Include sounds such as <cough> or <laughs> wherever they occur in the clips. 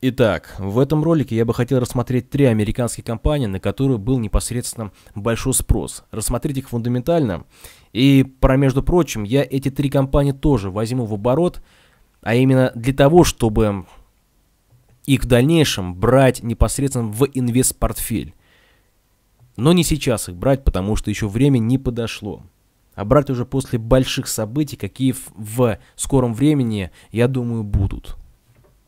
Итак, в этом ролике я бы хотел рассмотреть три американские компании, на которые был непосредственно большой спрос. Рассмотреть их фундаментально. И, про между прочим, я эти три компании тоже возьму в оборот, а именно для того, чтобы их в дальнейшем брать непосредственно в инвест-портфель. Но не сейчас их брать, потому что еще время не подошло. А брать уже после больших событий, какие в, в скором времени, я думаю, будут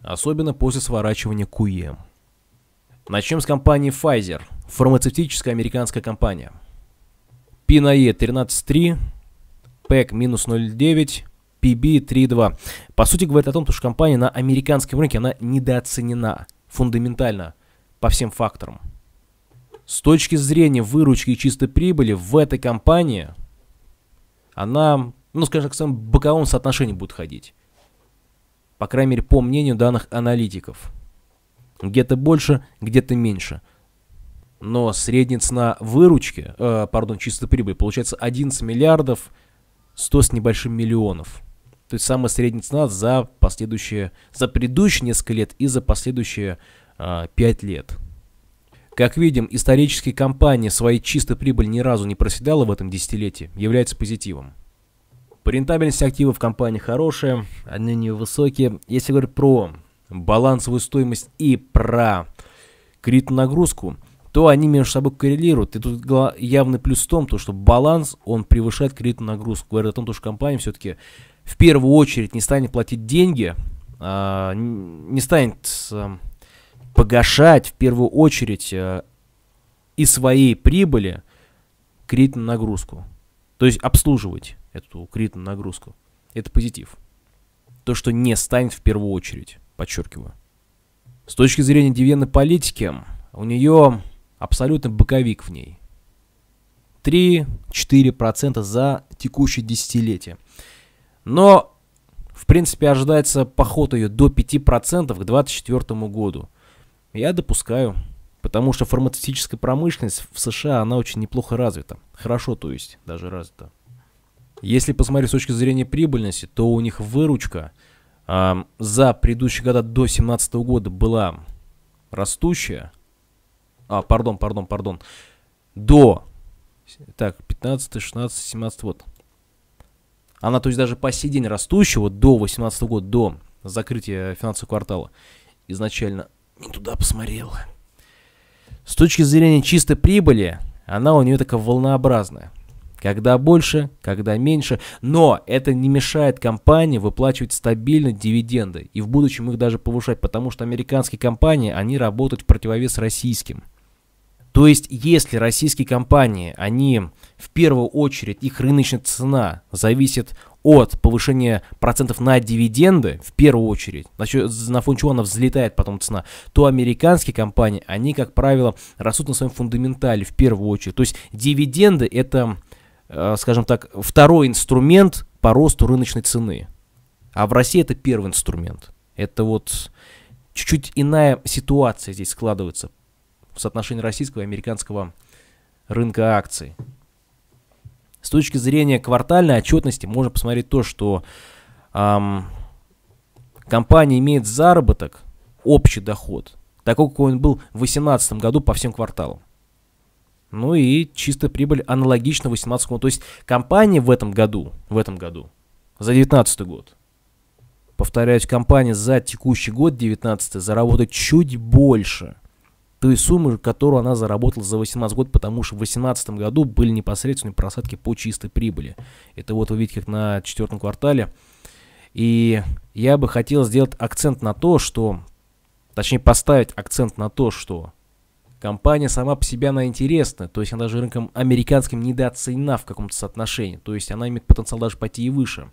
особенно после сворачивания QEM. Начнем с компании Pfizer, фармацевтическая американская компания. PNAE 13.3, PEC-0.9, PB3.2. По сути, говорит о том, что компания на американском рынке, она недооценена фундаментально по всем факторам. С точки зрения выручки и чистой прибыли в этой компании она, ну скажем так, в своем боковом соотношении будет ходить по крайней мере по мнению данных аналитиков. Где-то больше, где-то меньше. Но средний цена выручки, э, пардон, чистой прибыли, получается 11 миллиардов 100 с небольшим миллионов. То есть самая средняя цена за последующие, за предыдущие несколько лет и за последующие э, 5 лет. Как видим, исторические компании своей чистой прибыль ни разу не проседала в этом десятилетии, является позитивом. По рентабельности активов компании хорошая, они не высокие. Если говорить про балансовую стоимость и про кредитную нагрузку, то они между собой коррелируют. И тут явный плюс в том, то, что баланс, он превышает кредитную нагрузку. Говорит о том, что компания все-таки в первую очередь не станет платить деньги, а, не станет а, погашать в первую очередь а, и своей прибыли кредитную нагрузку. То есть обслуживать эту кредитную нагрузку. Это позитив. То, что не станет в первую очередь, подчеркиваю. С точки зрения дивидендной политики, у нее абсолютно боковик в ней. 3-4% за текущее десятилетие. Но, в принципе, ожидается поход ее до 5% к 2024 году. Я допускаю, потому что фармацевтическая промышленность в США, она очень неплохо развита. Хорошо, то есть, даже развита. Если посмотреть с точки зрения прибыльности, то у них выручка э, за предыдущие года до 2017 года была растущая. А, пардон, пардон, пардон. До, так, 15, 16, 17, вот. Она, то есть, даже по сей день растущая, вот до 18 года, до закрытия финансового квартала. Изначально не туда посмотрела. С точки зрения чистой прибыли, она у нее такая волнообразная. Когда больше, когда меньше. Но это не мешает компании выплачивать стабильно дивиденды и в будущем их даже повышать, потому что американские компании, они работают в противовес российским. То есть, если российские компании, они в первую очередь, их рыночная цена зависит от повышения процентов на дивиденды, в первую очередь, на, счет, на фон чего она взлетает потом цена, то американские компании, они, как правило, растут на своем фундаментале в первую очередь. То есть дивиденды это Э, скажем так, второй инструмент по росту рыночной цены. А в России это первый инструмент. Это вот чуть-чуть иная ситуация здесь складывается в соотношении российского и американского рынка акций. С точки зрения квартальной отчетности можно посмотреть то, что эм, компания имеет заработок, общий доход, такой, какой он был в 2018 году по всем кварталам. Ну и чистая прибыль аналогично 2018 году. То есть компания в этом году, в этом году, за 2019 год, повторяюсь, компания за текущий год, 2019, заработает чуть больше той суммы, которую она заработала за 2018 год, потому что в 2018 году были непосредственные просадки по чистой прибыли. Это вот вы видите, как на четвертом квартале. И я бы хотел сделать акцент на то, что, точнее поставить акцент на то, что Компания сама по себе, она интересна, то есть она даже рынком американским недооценена в каком-то соотношении, то есть она имеет потенциал даже пойти и выше.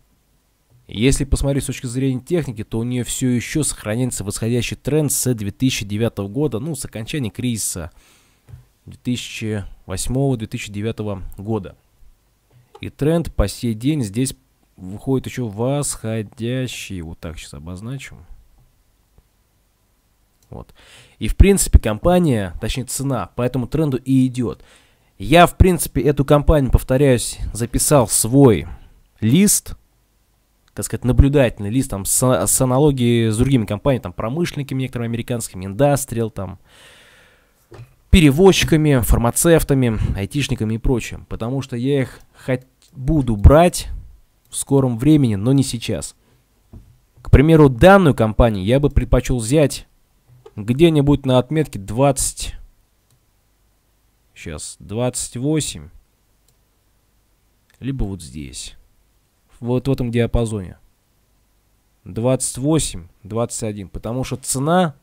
Если посмотреть с точки зрения техники, то у нее все еще сохраняется восходящий тренд с 2009 года, ну, с окончания кризиса 2008-2009 года. И тренд по сей день здесь выходит еще восходящий, вот так сейчас обозначим. Вот. И в принципе компания, точнее цена, по этому тренду и идет. Я в принципе эту компанию, повторяюсь, записал свой лист, так сказать, наблюдательный лист там с, с аналогией с другими компаниями, там промышленниками некоторыми американскими, индастриал там, перевозчиками, фармацевтами, айтишниками и прочим, потому что я их хоть буду брать в скором времени, но не сейчас. К примеру, данную компанию я бы предпочел взять где-нибудь на отметке 20... Сейчас, 28. Либо вот здесь. Вот в этом диапазоне. 28, 21. Потому что цена,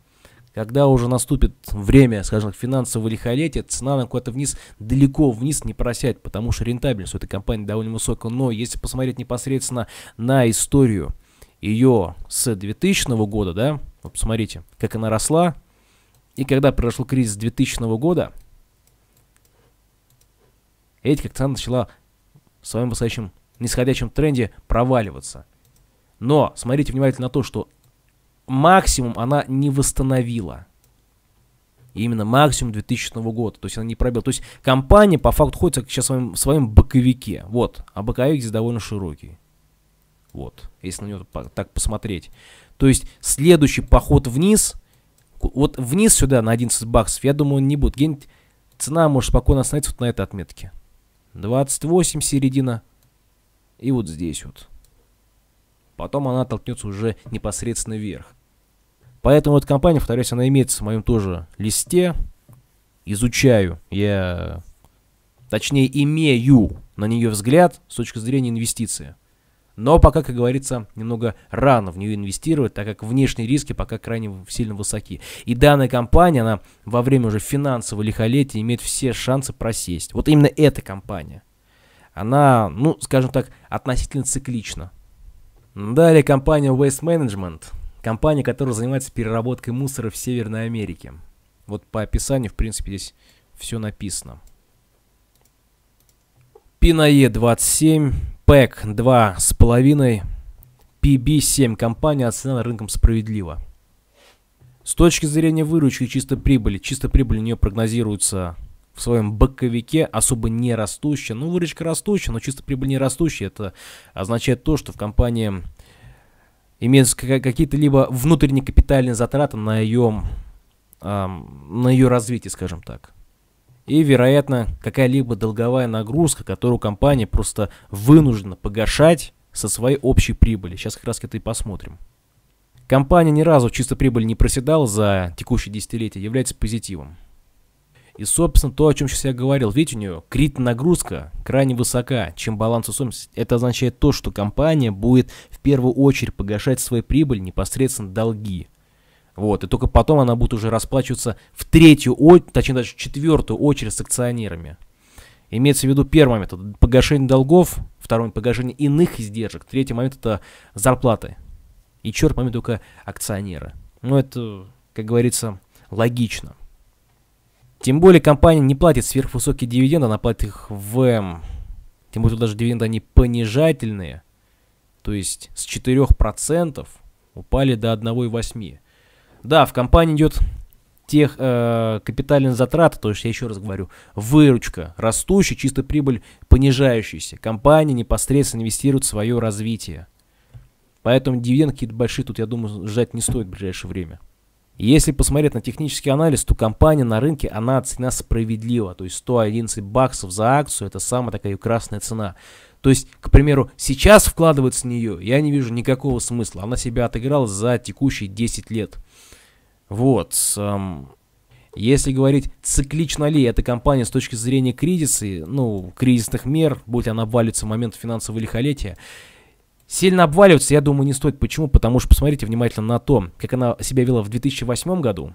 когда уже наступит время, скажем, финансового лихолетия, цена на куда-то вниз, далеко вниз не просядет, потому что рентабельность у этой компании довольно высокая. Но если посмотреть непосредственно на историю ее с 2000 года, да, вот посмотрите, как она росла. И когда произошел кризис 2000 года, этика цена начала в своем высочайшем нисходящем тренде проваливаться. Но смотрите внимательно на то, что максимум она не восстановила. именно максимум 2000 года. То есть она не пробила. То есть компания по факту ходит сейчас в своем, в своем боковике. Вот. А боковик здесь довольно широкий. Вот. Если на него так посмотреть. То есть следующий поход вниз, вот вниз сюда на 11 баксов, я думаю, он не будет. цена может спокойно остановиться вот на этой отметке. 28 середина и вот здесь вот. Потом она толкнется уже непосредственно вверх. Поэтому эта компания, повторюсь, она имеется в моем тоже листе. Изучаю я, точнее имею на нее взгляд с точки зрения инвестиции. Но пока, как говорится, немного рано в нее инвестировать, так как внешние риски пока крайне сильно высоки. И данная компания, она во время уже финансового лихолетия имеет все шансы просесть. Вот именно эта компания. Она, ну, скажем так, относительно циклична. Далее компания Waste Management. Компания, которая занимается переработкой мусора в Северной Америке. Вот по описанию, в принципе, здесь все написано. Пинае 27, ПЭК 2,5, PB7 компания оценена рынком справедливо. С точки зрения выручки и чистой прибыли, чистая прибыль у нее прогнозируется в своем боковике особо не растущая. Ну, выручка растущая, но чистая прибыль не растущая. Это означает то, что в компании имеются какие-то либо внутренние капитальные затраты на ее, эм, на ее развитие, скажем так. И, вероятно, какая-либо долговая нагрузка, которую компания просто вынуждена погашать со своей общей прибыли. Сейчас как раз это и посмотрим. Компания ни разу чисто прибыль не проседала за текущее десятилетие, является позитивом. И, собственно, то, о чем сейчас я говорил. Видите, у нее нагрузка крайне высока, чем баланс стоимости. Это означает то, что компания будет в первую очередь погашать свою прибыль непосредственно долги. Вот, и только потом она будет уже расплачиваться в третью, точнее даже в четвертую очередь с акционерами. Имеется в виду первый момент – это погашение долгов, второй – момент погашение иных издержек, третий момент – это зарплаты. И черт момент только акционеры. Ну, это, как говорится, логично. Тем более компания не платит сверхвысокие дивиденды, она платит их в... Эм. Тем более даже дивиденды, они понижательные. То есть с 4% упали до 1,8%. Да, в компании идет тех э, капитальных затрат, то есть я еще раз говорю, выручка растущая, чистая прибыль понижающаяся. Компания непосредственно инвестирует в свое развитие. Поэтому дивиденды какие-то большие тут, я думаю, ждать не стоит в ближайшее время. Если посмотреть на технический анализ, то компания на рынке, она цена справедлива. То есть 111 баксов за акцию, это самая такая красная цена. То есть, к примеру, сейчас вкладывать с нее я не вижу никакого смысла. Она себя отыграла за текущие 10 лет. Вот. Если говорить, циклично ли эта компания с точки зрения кризиса, ну, кризисных мер, будь она валится в момент финансового лихолетия, Сильно обваливаться, я думаю, не стоит. Почему? Потому что посмотрите внимательно на то, как она себя вела в 2008 году.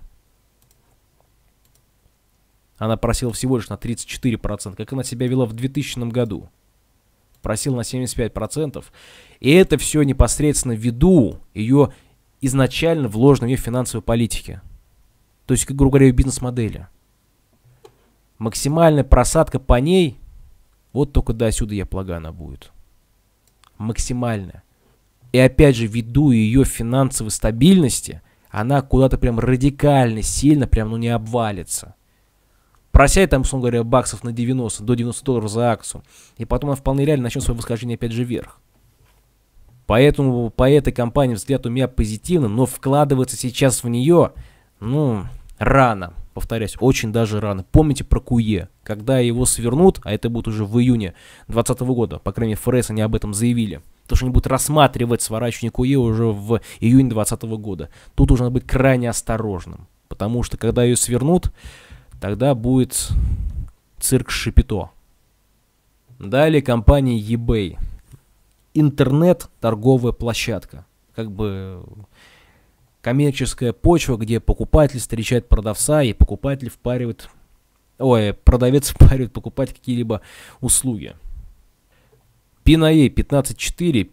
Она просила всего лишь на 34%. Как она себя вела в 2000 году. Просила на 75%. И это все непосредственно ввиду ее изначально вложено в ее финансовой политике. То есть, как, грубо говоря, ее бизнес-модели. Максимальная просадка по ней, вот только до сюда, я полагаю, она будет. Максимальная. И опять же, ввиду ее финансовой стабильности, она куда-то прям радикально, сильно прям ну не обвалится. Просяй там, условно говоря, баксов на 90, до 90 долларов за акцию. И потом она вполне реально начнет свое восхождение опять же вверх. Поэтому по этой компании взгляд у меня позитивный, но вкладываться сейчас в нее, ну, рано. Повторяюсь, очень даже рано. Помните про Куе? Когда его свернут, а это будет уже в июне 2020 года, по крайней мере, ФРС они об этом заявили, то, что они будут рассматривать сворачивание Куе уже в июне 2020 года. Тут нужно быть крайне осторожным, потому что когда ее свернут, тогда будет цирк Шипито. Далее компания eBay – интернет-торговая площадка. Как бы коммерческая почва, где покупатель встречает продавца, и покупатель впаривает, ой, продавец <laughs> впаривает покупать какие-либо услуги. PNAE 15.4,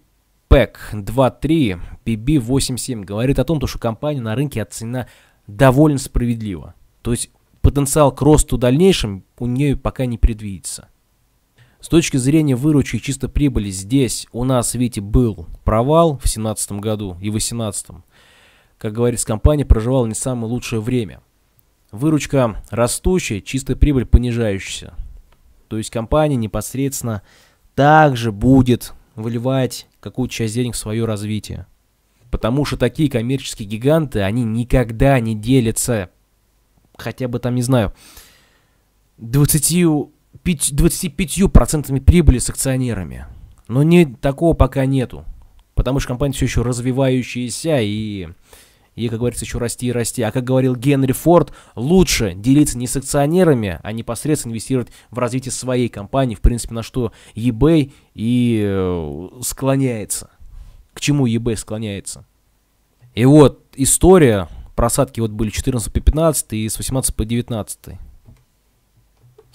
PEC 2.3, PB 8.7 говорит о том, что компания на рынке оценена а довольно справедливо. То есть потенциал к росту в дальнейшем у нее пока не предвидится. С точки зрения выручки чисто прибыли здесь у нас, видите, был провал в 2017 году и 2018. Как говорится, компания проживала не самое лучшее время. Выручка растущая, чистая прибыль понижающаяся. То есть компания непосредственно также будет выливать какую-то часть денег в свое развитие. Потому что такие коммерческие гиганты, они никогда не делятся, хотя бы там, не знаю, 20 5, 25% прибыли с акционерами. Но не, такого пока нету. Потому что компания все еще развивающаяся и, ей как говорится, еще расти и расти. А как говорил Генри Форд, лучше делиться не с акционерами, а непосредственно инвестировать в развитие своей компании, в принципе, на что eBay и э, склоняется. К чему eBay склоняется. И вот история просадки вот были 14 по 15 и с 18 по 19.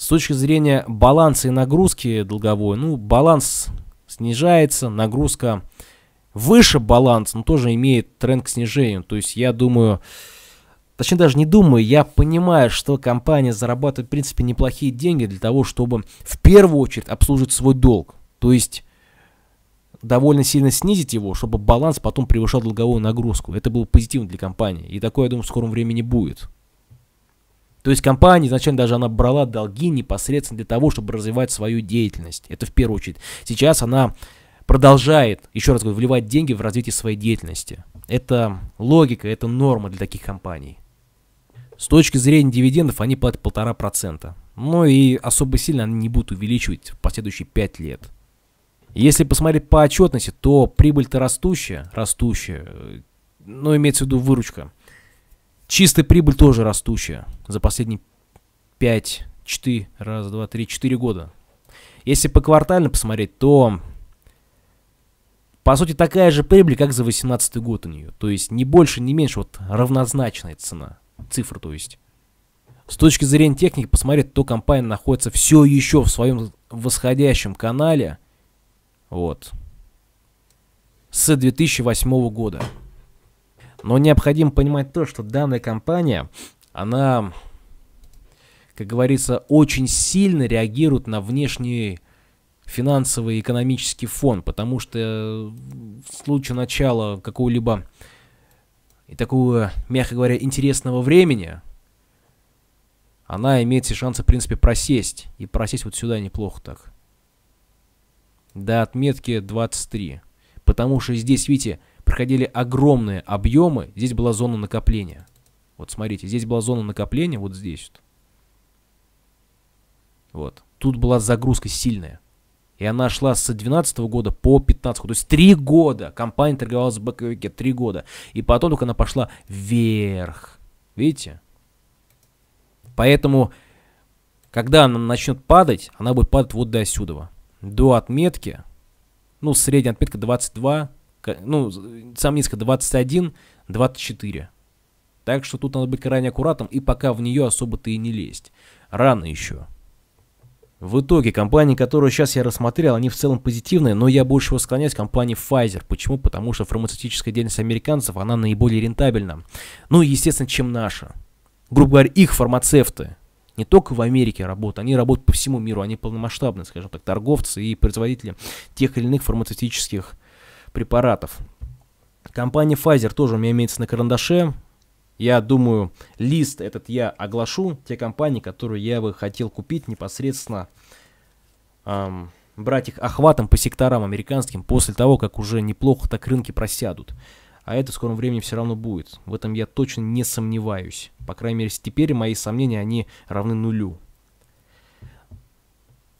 С точки зрения баланса и нагрузки долговой, ну, баланс снижается, нагрузка выше баланс, но тоже имеет тренд к снижению. То есть я думаю, точнее даже не думаю, я понимаю, что компания зарабатывает, в принципе, неплохие деньги для того, чтобы в первую очередь обслужить свой долг. То есть довольно сильно снизить его, чтобы баланс потом превышал долговую нагрузку. Это было позитивно для компании. И такое, я думаю, в скором времени будет. То есть компания изначально даже она брала долги непосредственно для того, чтобы развивать свою деятельность. Это в первую очередь. Сейчас она продолжает, еще раз говорю, вливать деньги в развитие своей деятельности. Это логика, это норма для таких компаний. С точки зрения дивидендов они платят полтора процента. Ну и особо сильно они не будут увеличивать в последующие пять лет. Если посмотреть по отчетности, то прибыль-то растущая, растущая, э, но имеется в виду выручка. Чистая прибыль тоже растущая за последние 5, 4, раз, два, три, 4 года. Если по квартально посмотреть, то по сути такая же прибыль, как за 2018 год у нее. То есть не больше, не меньше, вот равнозначная цена, цифра то есть. С точки зрения техники посмотреть, то компания находится все еще в своем восходящем канале. Вот. С 2008 года. Но необходимо понимать то, что данная компания, она, как говорится, очень сильно реагирует на внешний финансовый и экономический фон, потому что э, в случае начала какого-либо и такого, мягко говоря, интересного времени, она имеет все шансы, в принципе, просесть. И просесть вот сюда неплохо так. До отметки 23. Потому что здесь, видите, проходили огромные объемы. Здесь была зона накопления. Вот смотрите, здесь была зона накопления, вот здесь. Вот. Тут была загрузка сильная. И она шла с 2012 года по 2015 То есть три года компания торговалась в боковике, три года. И потом только она пошла вверх. Видите? Поэтому, когда она начнет падать, она будет падать вот до сюда. До отметки, ну, средняя отметка 22 ну, сам низко 21, 24. Так что тут надо быть крайне аккуратным и пока в нее особо-то и не лезть. Рано еще. В итоге компании, которые сейчас я рассмотрел, они в целом позитивные, но я больше всего склоняюсь к компании Pfizer. Почему? Потому что фармацевтическая деятельность американцев, она наиболее рентабельна. Ну и, естественно, чем наша. Грубо говоря, их фармацевты не только в Америке работают, они работают по всему миру, они полномасштабные, скажем так, торговцы и производители тех или иных фармацевтических препаратов. Компания Pfizer тоже у меня имеется на карандаше. Я думаю, лист этот я оглашу, те компании, которые я бы хотел купить непосредственно, эм, брать их охватом по секторам американским после того, как уже неплохо так рынки просядут. А это в скором времени все равно будет. В этом я точно не сомневаюсь. По крайней мере, теперь мои сомнения, они равны нулю.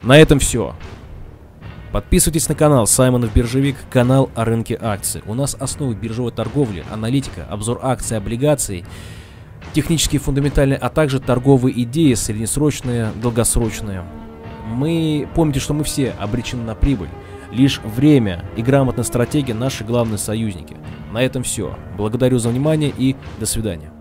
На этом все. Подписывайтесь на канал Саймонов Биржевик, канал о рынке акций. У нас основы биржевой торговли, аналитика, обзор акций, облигаций, технические фундаментальные, а также торговые идеи, среднесрочные, долгосрочные. Мы помните, что мы все обречены на прибыль. Лишь время и грамотная стратегия наши главные союзники. На этом все. Благодарю за внимание и до свидания.